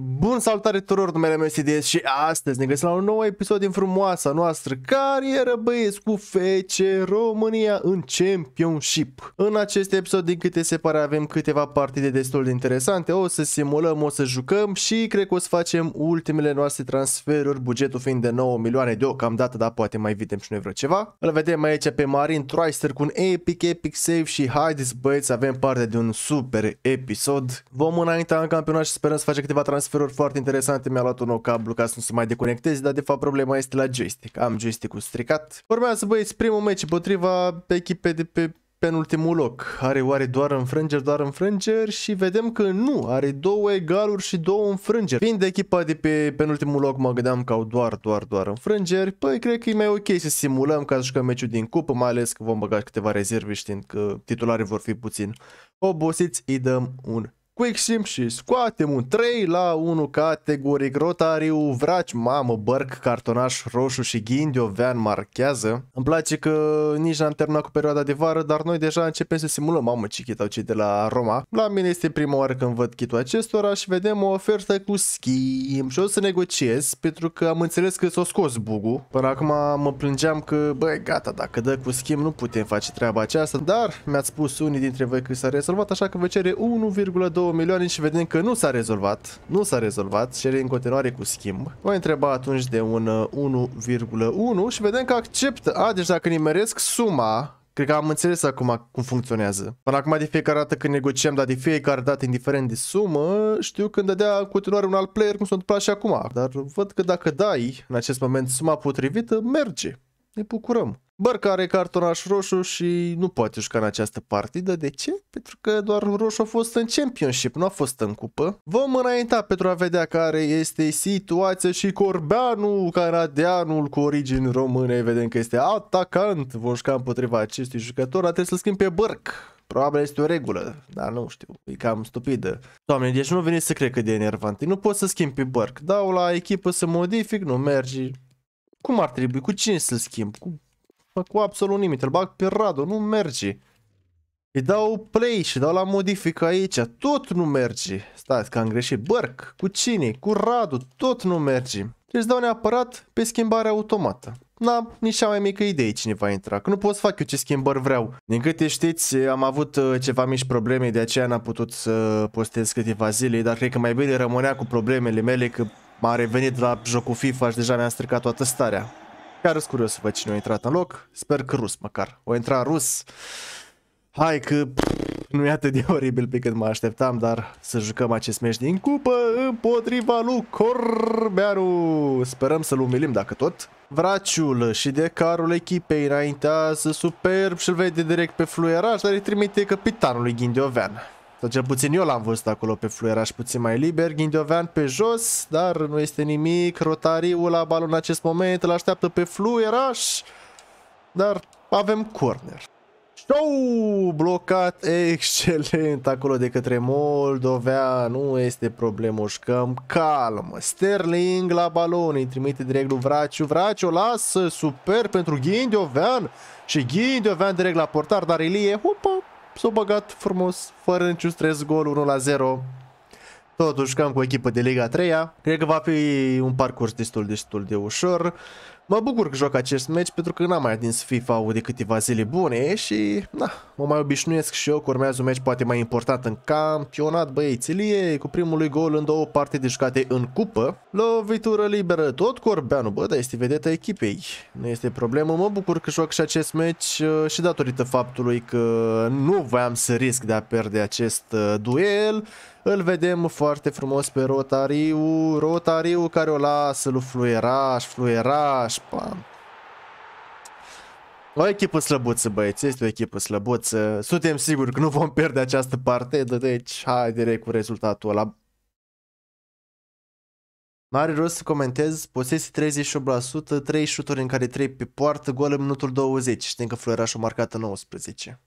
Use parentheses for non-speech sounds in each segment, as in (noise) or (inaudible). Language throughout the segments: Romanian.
Bun, salutare tuturor, numele meu este DS și astăzi ne găsim la un nou episod din frumoasa noastră carieră, băieți, cu fece România în Championship. În acest episod, din câte se pare, avem câteva partide destul de interesante, o să simulăm, o să jucăm și cred că o să facem ultimele noastre transferuri, bugetul fiind de 9 milioane deocamdată, dar poate mai vedem și noi vreo ceva. Îl vedem aici pe Marin Trister cu un epic, epic save și haideți băieți, avem parte de un super episod. Vom înainta în campionat și sperăm să facem câteva transferuri transferuri foarte interesante, mi-a luat un nou cablu ca să nu se mai deconecteze, dar de fapt problema este la joystick. Am joystick-ul stricat. Urmează băieți primul meci împotriva echipei de pe penultimul loc. Are oare doar înfrângeri, doar înfrângeri și vedem că nu, are două egaluri și două înfrângeri. Fiind echipa de pe penultimul loc, mă gândeam că au doar, doar, doar înfrângeri. Păi, cred că e mai ok să simulăm ca să jucăm meciul din cupă, mai ales că vom băga câteva rezerve știind că titularii vor fi puțin obosiți. Îi dăm un Quick Sim și scoatem un 3 la 1 categoric Rotariu, Vraci, mamă, Bărc, Cartonaș, Roșu și Ghindiovean marchează. Îmi place că nici n-am terminat cu perioada de vară, dar noi deja începem să simulăm, mamă, ce chit au cei de la Roma. La mine este prima oară când văd chitul acestora și vedem o ofertă cu schimb și o să negociez pentru că am înțeles că s-o scos bugul. Până acum mă plângeam că, băi, gata, dacă dă cu schimb nu putem face treaba aceasta, dar mi-ați spus unii dintre voi că s-a rezolvat, așa că vă cere 1,2 2 milioane și vedem că nu s-a rezolvat. Nu s-a rezolvat, cere în continuare cu schimb. Voi întreba atunci de un 1,1 și vedem că acceptă. A, deci dacă nimeresc suma Cred că am înțeles acum cum funcționează. Până acum de fiecare dată când negociam, dar de fiecare dată, indiferent de sumă, știu când dădea în continuare un alt player, cum s-a întâmplat și acum. Dar văd că dacă dai în acest moment suma potrivită, merge. Ne bucurăm. Bărca are cartonaș roșu și nu poate juca în această partidă. De ce? Pentru că doar roșu a fost în Championship, nu a fost în cupă. Vom înainta pentru a vedea care este situația și Corbeanu, canadianul cu origini române. Vedem că este atacant. Vom juca împotriva acestui jucător, dar trebuie să-l schimb pe Bărc. Probabil este o regulă, dar nu știu, e cam stupidă. Doamne, deci nu veni să cred că de enervant. Nu pot să schimb pe Bărc. Dau la echipă să modific, nu merge. Cum ar trebui? Cu cine să-l schimb? Cu făcut absolut nimic. Îl bag pe Radu, nu merge. Îi dau play și dau la modific aici. Tot nu merge. Stai, că am greșit. Bărc, cu cine? Cu Radu. Tot nu merge. Deci dau neapărat pe schimbare automată. Na, nici cea mai mică idee cine va intra, că nu pot să fac eu ce schimbări vreau. Din câte știți, am avut uh, ceva mici probleme, de aceea n-am putut să postez câteva zile, dar cred că mai bine rămânea cu problemele mele, că m-a revenit la jocul FIFA și deja mi-a stricat toată starea. Chiar sunt curios să văd cine a intrat în loc. Sper că rus măcar. O intra rus. Hai că pff, nu e atât de oribil pe cât mă așteptam, dar să jucăm acest meci din cupă împotriva lui Corbearu. Sperăm să-l umilim dacă tot. Vraciul și de carul echipei înaintează superb și-l vede direct pe fluieraj, dar îi trimite capitanului Ghindiovean. Sau cel puțin eu l-am văzut acolo pe fluieraș puțin mai liber. Ghindiovean pe jos, dar nu este nimic. Rotariul la balon în acest moment îl așteaptă pe fluieraș. Dar avem corner. Show! Blocat excelent acolo de către Moldovea. Nu este problemă, ușcăm calm. Sterling la balon, îi trimite direct lui Vraciu. Vraciu lasă super pentru Ghindiovean. și Ghindiovean direct la portar, dar Ilie, hopa s-au băgat frumos, fără niciun stres, gol 1 la 0. Totuși cam cu echipa echipă de Liga 3 -a. Cred că va fi un parcurs destul, destul de ușor. Mă bucur că joc acest meci pentru că n-am mai atins FIFA-ul de câteva zile bune și na, mă mai obișnuiesc și eu că urmează un meci poate mai important în campionat băiețilie cu primul lui gol în două partide jucate în cupă. Lovitură liberă tot Corbeanu, bă, dar este vedeta echipei. Nu este problemă, mă bucur că joc și acest meci uh, și datorită faptului că nu voiam să risc de a pierde acest uh, duel. Îl vedem foarte frumos pe Rotariu, Rotariu care o lasă lui Fluieraș, Fluieraș, șpam. O echipă slăbuță, băieți, este o echipă slăbuță. Suntem siguri că nu vom pierde această parte, deci hai direct cu rezultatul ăla. Mare rost să comentez, posesi 38%, 3 șuturi în care 3 pe poartă, gol în minutul 20, știm că Flărașul o marcată 19.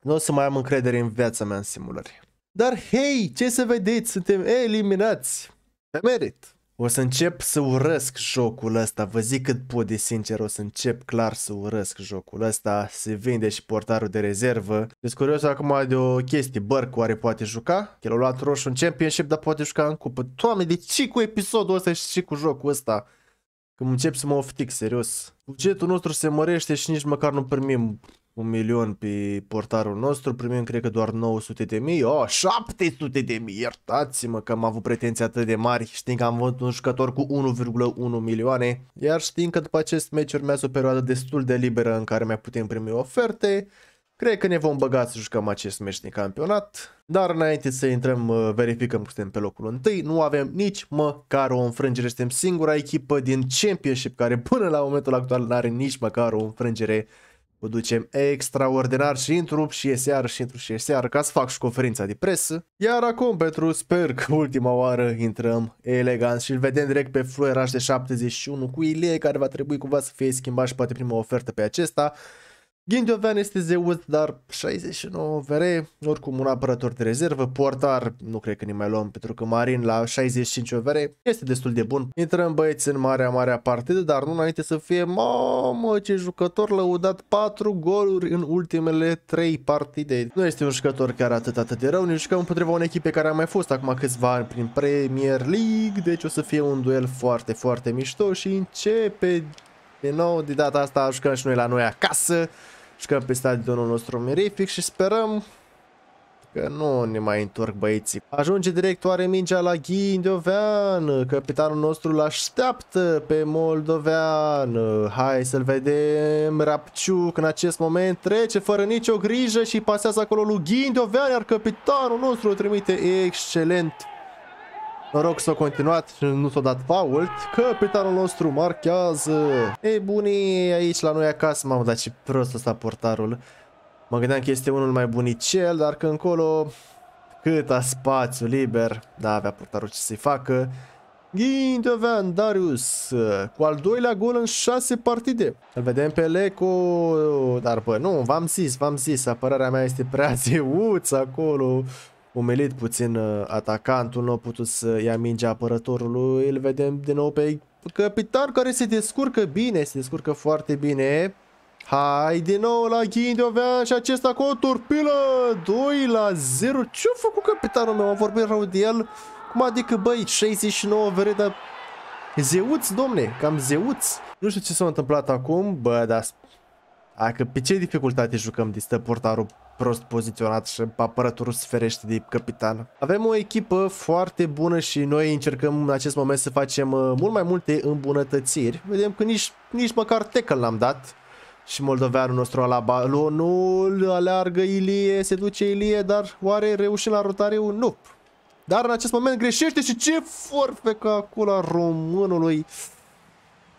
Nu o să mai am încredere în viața mea în simulări. Dar hei, ce să vedeți, suntem eliminați! Pe merit! O să încep să urăsc jocul ăsta, vă zic cât pot de sincer, o să încep clar să urăsc jocul ăsta, se vinde și portarul de rezervă. Ești curios acum de o chestie, Bărcu oare poate juca? El a luat roșu în championship, dar poate juca în cupă. Doamne, de ce cu episodul ăsta și ce cu jocul ăsta? Când încep să mă oftic, serios. Bugetul nostru se mărește și nici măcar nu primim un milion pe portarul nostru, primim cred că doar 900 de mii, oh, 700 de mii, iertați-mă că am avut pretenții atât de mari, știm că am văzut un jucător cu 1,1 milioane, iar știm că după acest meci urmează o perioadă destul de liberă în care mai putem primi oferte, Cred că ne vom băga să jucăm acest meci din campionat, dar înainte să intrăm, uh, verificăm că suntem pe locul 1, nu avem nici măcar o înfrângere, suntem singura echipă din Championship care până la momentul actual nu are nici măcar o înfrângere o ducem extraordinar și într și e seară și într și e seară ca să fac și conferința de presă. Iar acum, pentru sper că ultima oară intrăm elegant și îl vedem direct pe Fluieraș de 71 cu Ilie care va trebui cumva să fie schimbat și poate prima ofertă pe acesta. Ghindovean este zeut, dar 69 VR, oricum un apărător de rezervă, portar, nu cred că ne mai luăm pentru că Marin la 65 VR este destul de bun. Intrăm băieți în marea, marea partidă, dar nu înainte să fie, mamă ce jucător lăudat, 4 goluri în ultimele 3 partide. Nu este un jucător chiar atât, atât de rău, ne jucăm împotriva unei echipe care a mai fost acum câțiva ani prin Premier League, deci o să fie un duel foarte, foarte mișto și începe Din nou, de data asta jucăm și noi la noi acasă jucăm pe stadionul nostru mirific și sperăm că nu ne mai întorc băieții. Ajunge direct oare mingea la Ghindovean, capitanul nostru l-așteaptă pe Moldovean. Hai să-l vedem, Rapciuc în acest moment trece fără nicio grijă și pasează acolo lui Ghindovean, iar capitanul nostru o trimite excelent Noroc s-a continuat și nu s-a dat fault. Capitanul nostru marchează. Ei bunii, aici la noi acasă. am dat ce prost ăsta portarul. Mă gândeam că este unul mai bunicel, dar că încolo... a spațiu liber. Da, avea portarul ce să-i facă. Gindovan Darius cu al doilea gol în șase partide. Îl vedem pe Leco, dar bă, nu, v-am zis, v-am zis, apărarea mea este prea (laughs) zeuță acolo umilit puțin uh, atacantul, nu a putut să ia mingea apărătorului, îl vedem din nou pe capitan care se descurcă bine, se descurcă foarte bine. Hai din nou la Ghindovean și acesta cu o turpilă 2 la 0 Ce-a făcut capitanul meu? a vorbit rău de el Cum adică băi 69 vereda zeuți domne, cam zeuți. Nu știu ce s-a întâmplat acum Bă, dar Dacă pe ce dificultate jucăm de stă portarul prost poziționat și apărătorul sferește de capitan. Avem o echipă foarte bună și noi încercăm în acest moment să facem uh, mult mai multe îmbunătățiri. Vedem că nici, nici măcar tecă l-am dat. Și moldoveanul nostru la balonul aleargă Ilie, se duce Ilie, dar oare reușim la rotariu? Nu. Dar în acest moment greșește și ce forfecă acolo a românului.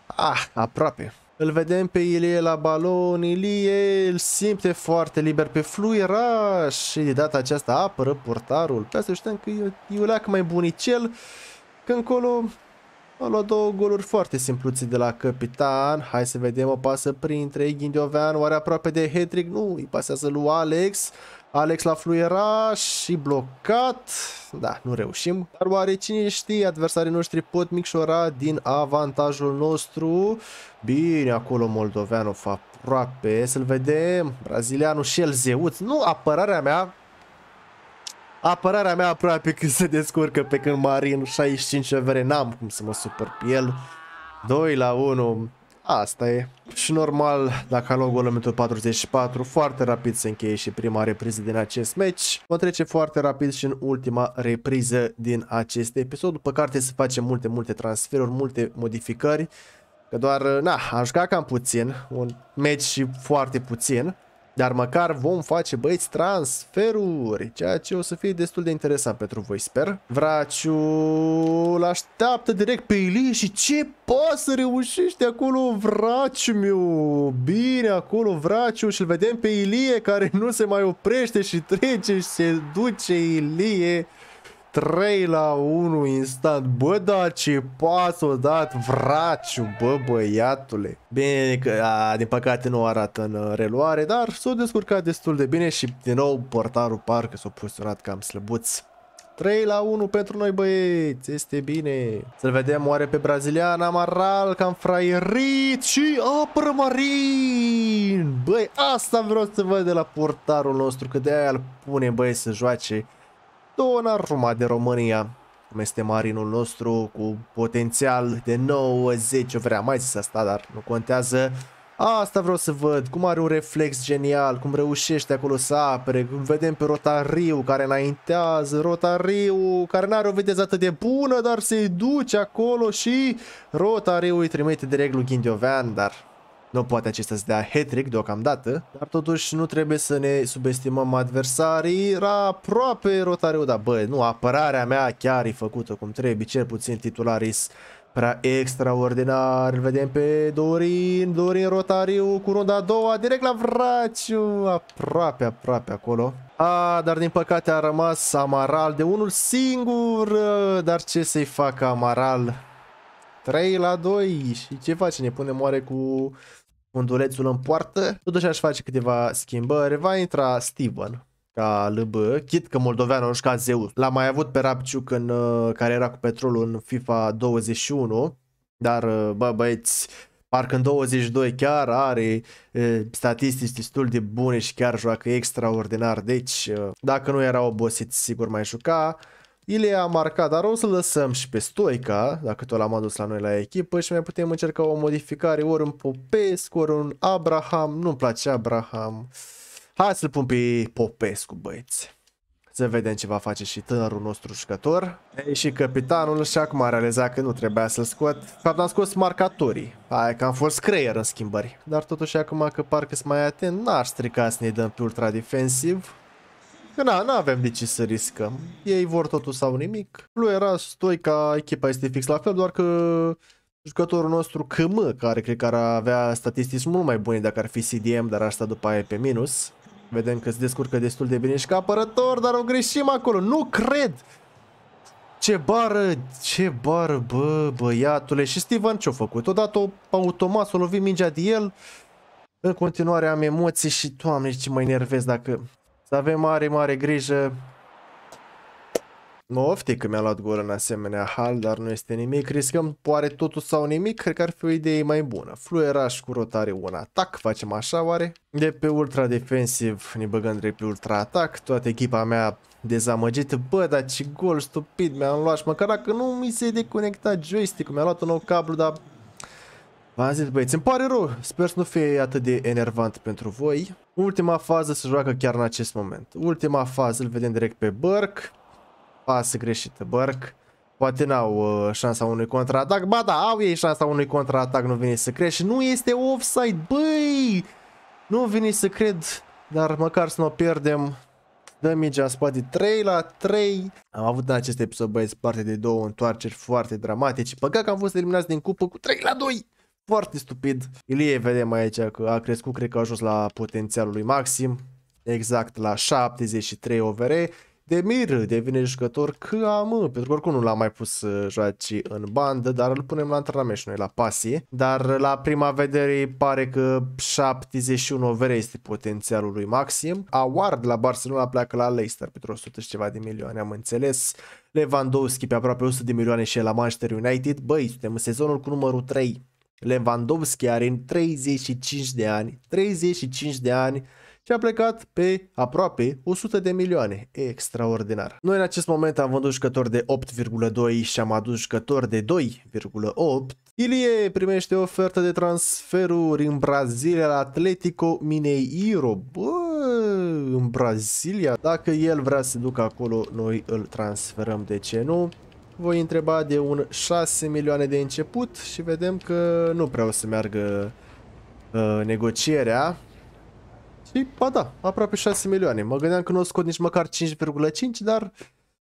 Ah, aproape. Îl vedem pe Ilie la balon, Ilie îl simte foarte liber pe fluieraș și de data aceasta apără portarul. Pe asta știam că e Iuleac mai bunicel, că încolo a luat două goluri foarte simpluțe de la capitan. Hai să vedem o pasă printre Ghindiovean. oare aproape de Hedrick? Nu, îi pasează lui Alex. Alex la fluiera și blocat. Da, nu reușim. Dar oare cine știe, adversarii noștri pot micșora din avantajul nostru. Bine, acolo Moldoveanu aproape. Să-l vedem. Brazilianul și el zeuț. Nu, apărarea mea Apărarea mea aproape că se descurcă pe când Marin 65 EVR n-am cum să mă supăr pe el. 2 la 1, asta e. Și normal, dacă a luat golul minutul 44, foarte rapid se încheie și prima repriză din acest meci. Vom trece foarte rapid și în ultima repriză din acest episod, după care trebuie să facem multe, multe transferuri, multe modificări. Că doar, na, a jucat cam puțin, un meci și foarte puțin. Dar măcar vom face, băieți, transferuri, ceea ce o să fie destul de interesant pentru voi, sper. Vraciul așteaptă direct pe Ilie și ce poți să reușești acolo, Vraciu meu? Bine, acolo, Vraciu și-l vedem pe Ilie care nu se mai oprește și trece și se duce Ilie. 3 la 1 instant. Bă, da, ce pas o dat Vraciu, bă, băiatule. Bine că, a, din păcate, nu arată în uh, reluare, dar s-a descurcat destul de bine și, din nou, portarul parcă s-a poziționat cam slăbuț. 3 la 1 pentru noi băieți, este bine. Să-l vedem oare pe brazilian Amaral, cam fraierit și apără Marin. Băi, asta vreau să văd de la portarul nostru, că de aia îl pune băieți să joace Donnarumma de România, cum este marinul nostru, cu potențial de 90, eu vrea mai zis asta, dar nu contează. Asta vreau să văd, cum are un reflex genial, cum reușește acolo să apere, cum vedem pe Rotariu care înaintează, Rotariu care n-are o viteză atât de bună, dar se duce acolo și Rotariu îi trimite direct lui Ghindiovean, dar nu poate acesta să dea hat-trick deocamdată, dar totuși nu trebuie să ne subestimăm adversarii. Era aproape rotareu, dar bă, nu, apărarea mea chiar e făcută cum trebuie, cel puțin titularis prea extraordinar. Îl vedem pe Dorin, Dorin Rotariu cu runda a doua, direct la Vraciu, aproape, aproape acolo. A, dar din păcate a rămas Amaral de unul singur, dar ce să-i facă Amaral? 3 la 2 și ce face? Ne punem oare cu undulețul în poartă? Totuși aș face câteva schimbări. Va intra Steven ca LB, chit că moldoveanul își ca Zeus. l a mai avut pe Rapciuc în, uh, care era cu petrolul în FIFA 21, dar uh, bă băieți, parcă în 22 chiar are e, uh, statistici destul de bune și chiar joacă extraordinar, deci dacă nu era obosit sigur mai juca. Ilea a marcat, dar o să lăsăm și pe Stoica, dacă tot l-am adus la noi la echipă și mai putem încerca o modificare ori un Popescu, ori un Abraham. Nu-mi place Abraham. Hai să-l pun pe Popescu, băieți. Să vedem ce va face și tânărul nostru jucător. Ei, și capitanul și acum a realizat că nu trebuia să-l scot. fapt, am scos marcatorii. Aia că am fost creier în schimbări. Dar totuși acum că parcă sunt mai atent, n-aș strica să ne dăm pe ultra defensiv. Că na, nu avem de ce să riscăm. Ei vor totul sau nimic. Lui era stoi ca echipa este fix la fel, doar că jucătorul nostru KM, care cred că ar avea statistici mult mai bune dacă ar fi CDM, dar asta după aia pe minus. Vedem că se descurcă destul de bine și ca apărător, dar o greșim acolo. Nu cred! Ce bară, ce bară, bă, băiatule. Și Steven ce-a făcut? Odată automat s-a lovit mingea de el. În continuare am emoții și, doamne, ce mă enervez dacă... Să avem mare, mare grijă. Mă ofte că mi-a luat gol în asemenea hal, dar nu este nimic. Riscăm poare totul sau nimic, cred că ar fi o idee mai bună. Fluieraș cu rotare un atac, facem așa oare? De pe ultra defensiv ne băgăm drept pe ultra atac, toată echipa mea dezamăgită. Bă, dar ce gol stupid mi-am luat și măcar dacă nu mi se deconecta joystick-ul, mi-a luat un nou cablu, dar V-am zis, băieți, îmi pare rău. Sper să nu fie atât de enervant pentru voi. Ultima fază se joacă chiar în acest moment. Ultima fază îl vedem direct pe Burk. Pasă greșită, Burk. Poate n-au uh, șansa unui contraatac. Ba da, au ei șansa unui contraatac, nu vine să crește. Și nu este offside, băi! Nu vine să cred, dar măcar să nu o pierdem. Dăm mingea în spate 3 la 3. Am avut în acest episod, băieți, parte de două întoarceri foarte dramatice. Păcat că am fost eliminați din cupă cu 3 la 2. Foarte stupid. Ilie vedem aici că a crescut, cred că a ajuns la potențialul lui maxim. Exact la 73 OVR. Demir devine jucător am, pentru că oricum nu l-am mai pus să uh, joace în bandă, dar îl punem la antrenament și noi, la pasie. Dar uh, la prima vedere pare că 71 OVR este potențialul lui Maxim. Award la Barcelona pleacă la Leicester pentru 100 și ceva de milioane, am înțeles. Lewandowski pe aproape 100 de milioane și la Manchester United. Băi, suntem în sezonul cu numărul 3. Lewandowski are în 35 de ani, 35 de ani și a plecat pe aproape 100 de milioane. E extraordinar. Noi în acest moment am vândut jucători de 8,2 și am adus jucători de 2,8. Ilie primește ofertă de transferuri în Brazilia la Atletico Mineiro. Bă, în Brazilia, dacă el vrea să ducă acolo, noi îl transferăm, de ce nu? Voi întreba de un 6 milioane de început și vedem că nu prea o să meargă uh, negocierea. Și, ba da, aproape 6 milioane. Mă gândeam că nu o scot nici măcar 5,5, dar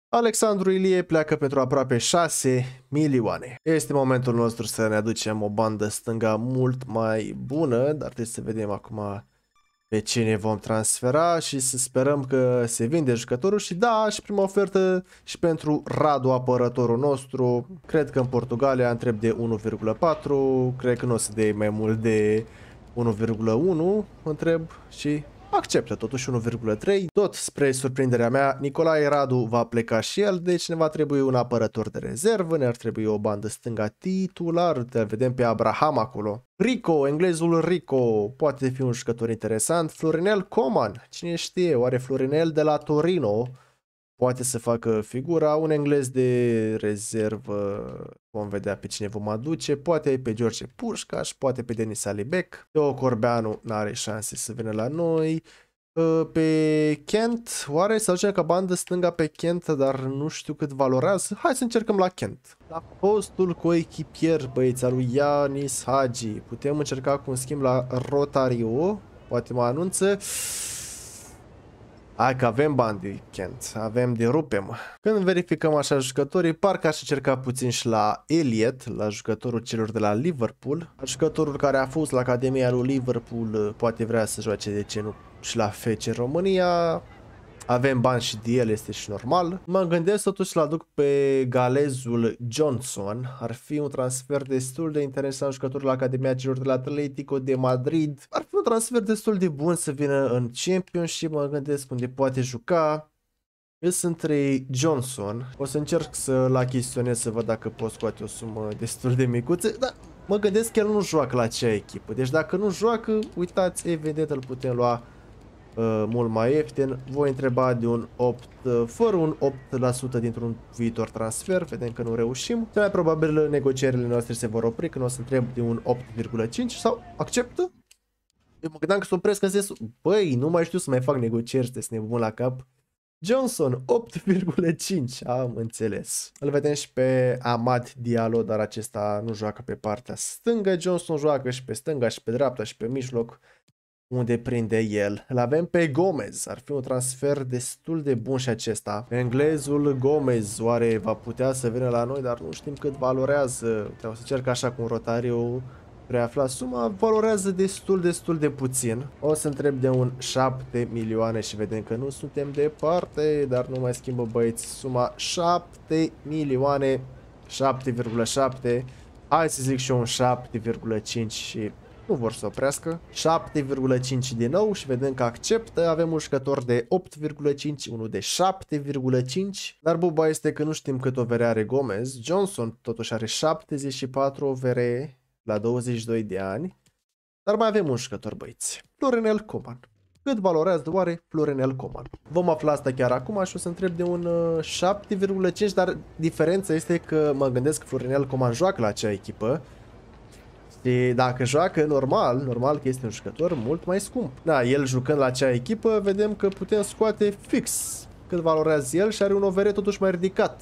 Alexandru Ilie pleacă pentru aproape 6 milioane. Este momentul nostru să ne aducem o bandă stânga mult mai bună, dar trebuie să vedem acum pe cine vom transfera și să sperăm că se vinde jucătorul și da, și prima ofertă și pentru Radu, apărătorul nostru. Cred că în Portugalia întreb de 1,4, cred că nu o să dea mai mult de 1,1, întreb și acceptă totuși 1,3. Tot spre surprinderea mea, Nicolae Radu va pleca și el, deci ne va trebui un apărător de rezervă, ne-ar trebui o bandă stânga titular, te vedem pe Abraham acolo. Rico, englezul Rico, poate fi un jucător interesant. Florinel Coman, cine știe, oare Florinel de la Torino poate să facă figura, un englez de rezervă, vom vedea pe cine vom aduce, poate pe George Pușcaș, poate pe Denis Alibec, Teo Corbeanu n-are șanse să vină la noi, ă, pe Kent, oare să aducem ca bandă stânga pe Kent, dar nu știu cât valorează, hai să încercăm la Kent. La postul cu echipier, băieța lui Ianis Hagi, putem încerca cu un schimb la Rotario, poate mă anunță, Hai că avem bani de Kent, avem de rupem. Când verificăm așa jucătorii, parcă aș încerca puțin și la Elliot, la jucătorul celor de la Liverpool. Jucătorul care a fost la Academia lui Liverpool, poate vrea să joace, de ce nu, și la FC România. Avem bani și de el, este și normal. Mă gândesc totuși să-l aduc pe galezul Johnson. Ar fi un transfer destul de interesant jucător la Academia celor de la Atletico de Madrid. Ar un transfer destul de bun să vină în Championship, mă gândesc unde poate juca. Eu sunt trei Johnson. O să încerc să-l achiziționez să văd dacă pot scoate o sumă destul de micuță, dar mă gândesc că el nu joacă la acea echipă. Deci dacă nu joacă, uitați, evident îl putem lua uh, mult mai ieftin. Voi întreba de un 8, uh, fără un 8% dintr-un viitor transfer, vedem că nu reușim. Cel mai probabil negocierile noastre se vor opri când o să întreb de un 8,5 sau acceptă eu mă gândeam că sunt opresc în sensul, băi, nu mai știu să mai fac negocieri, să ne bun la cap. Johnson, 8,5, am înțeles. Îl vedem și pe Amad Diallo, dar acesta nu joacă pe partea stângă. Johnson joacă și pe stânga, și pe dreapta, și pe mijloc, unde prinde el. Îl avem pe Gomez, ar fi un transfer destul de bun și acesta. Englezul Gomez, oare va putea să vină la noi, dar nu știm cât valorează. Trebuie o să cerc așa cu un rotariu preafla suma, valorează destul, destul de puțin. O să întreb de un 7 milioane și vedem că nu suntem departe, dar nu mai schimbă băieți suma 7 milioane, 7,7. Hai să zic și eu un 7,5 și nu vor să oprească. 7,5 din nou și vedem că acceptă. Avem un jucător de 8,5, unul de 7,5. Dar buba este că nu știm cât overe are Gomez. Johnson totuși are 74 overe la 22 de ani, dar mai avem un jucător, băiți, Florinel Coman. Cât valorează oare Florinel Coman? Vom afla asta chiar acum și o să întreb de un 7,5, uh, dar diferența este că mă gândesc că Florinel Coman joacă la acea echipă. Și dacă joacă normal, normal că este un jucător mult mai scump. Da, el jucând la acea echipă, vedem că putem scoate fix cât valorează el și are un overe totuși mai ridicat.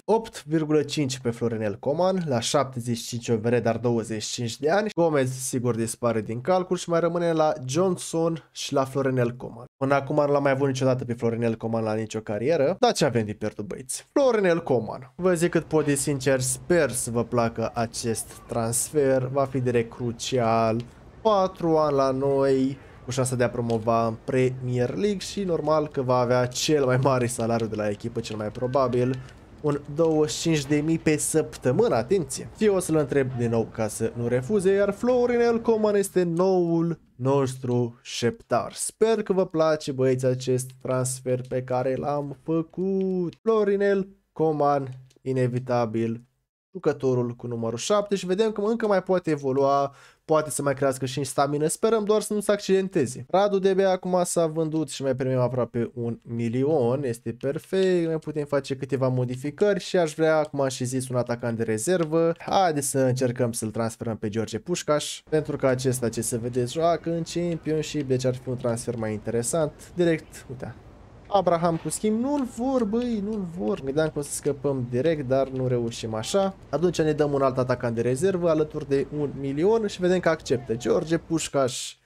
8,5 pe Florinel Coman, la 75 overe, dar 25 de ani. Gomez sigur dispare din calcul și mai rămâne la Johnson și la Florinel Coman. Până acum nu l-am mai avut niciodată pe Florinel Coman la nicio carieră, dar ce avem de pierdut băieți? Florinel Coman. Vă zic cât pot de sincer, sper să vă placă acest transfer, va fi direct crucial. 4 ani la noi, cu șansa de a promova în Premier League și normal că va avea cel mai mare salariu de la echipă, cel mai probabil, un 25.000 pe săptămână, atenție! Eu o să-l întreb din nou ca să nu refuze, iar Florinel Coman este noul nostru șeptar. Sper că vă place băieți acest transfer pe care l-am făcut. Florinel Coman, inevitabil, jucătorul cu numărul 7 și vedem că încă mai poate evolua, poate să mai crească și în stamina, sperăm doar să nu se accidenteze. Radu DB acum s-a vândut și mai primim aproape un milion, este perfect, mai putem face câteva modificări și aș vrea, cum am și zis, un atacant de rezervă. Haideți să încercăm să-l transferăm pe George Pușcaș, pentru că acesta ce se vedeți joacă în Championship, deci ar fi un transfer mai interesant. Direct, uite, Abraham cu schimb, nu-l vor, băi, nu-l vor. Gândeam că o să scăpăm direct, dar nu reușim așa. Atunci ne dăm un alt atacant de rezervă alături de un milion și vedem că acceptă. George Pușcaș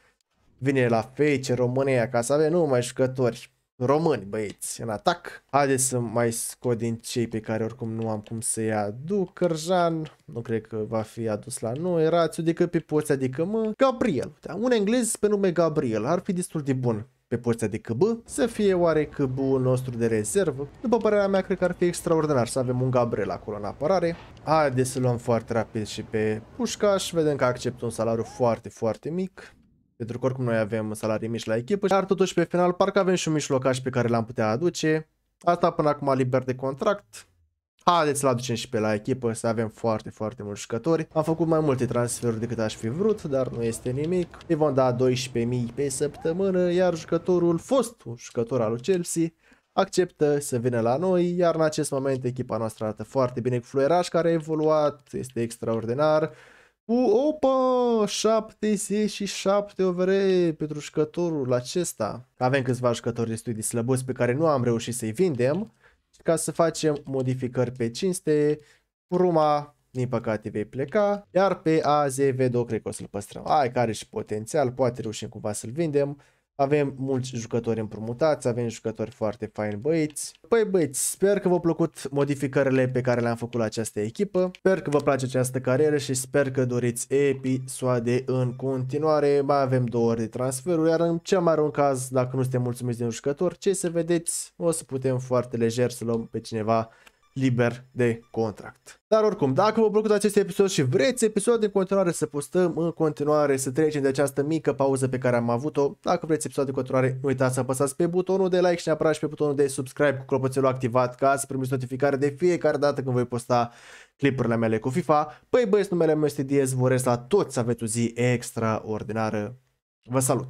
vine la fece România ca să avem numai jucători români, băieți, în atac. Haideți să mai scot din cei pe care oricum nu am cum să-i aduc. Cărjan, nu cred că va fi adus la noi. Rațiu decât pe poți, adică mă, Gabriel. un englez pe nume Gabriel, ar fi destul de bun pe porția de câbă, să fie oare câbul nostru de rezervă. După părerea mea, cred că ar fi extraordinar să avem un Gabriel acolo în apărare. Haideți să luăm foarte rapid și pe pușcaș, vedem că acceptă un salariu foarte, foarte mic. Pentru că oricum noi avem salarii mici la echipă, dar totuși pe final parcă avem și un mijlocaș pe care l-am putea aduce. Asta până acum liber de contract, Haideți să-l aducem și pe la echipă, să avem foarte, foarte mulți jucători. Am făcut mai multe transferuri decât aș fi vrut, dar nu este nimic. Îi vom da 12.000 pe săptămână, iar jucătorul, fost un jucător al lui Chelsea, acceptă să vină la noi, iar în acest moment echipa noastră arată foarte bine cu Fluieraș care a evoluat, este extraordinar. Cu, opa, 77 overe pentru jucătorul acesta. Avem câțiva jucători destui de slăbuți pe care nu am reușit să-i vindem ca să facem modificări pe cinste. Ruma, din păcate, vei pleca. Iar pe AZV2 cred că o să-l păstrăm. Ai, care și potențial, poate reușim cumva să-l vindem. Avem mulți jucători împrumutați, avem jucători foarte fine băieți. Păi băieți, sper că v-au plăcut modificările pe care le-am făcut la această echipă. Sper că vă place această carieră și sper că doriți episoade în continuare. Mai avem două ori de transferuri, iar în cel mai rău caz, dacă nu suntem mulțumiți de un jucător, ce să vedeți, o să putem foarte lejer să luăm pe cineva liber de contract. Dar oricum, dacă v-a plăcut acest episod și vreți episod în continuare să postăm, în continuare să trecem de această mică pauză pe care am avut-o, dacă vreți episod în continuare, nu uitați să apăsați pe butonul de like și neapărat și pe butonul de subscribe cu clopoțelul activat ca să primiți notificare de fiecare dată când voi posta clipurile mele cu FIFA. Păi băieți, numele meu este Diez, vă la toți să aveți o zi extraordinară. Vă salut!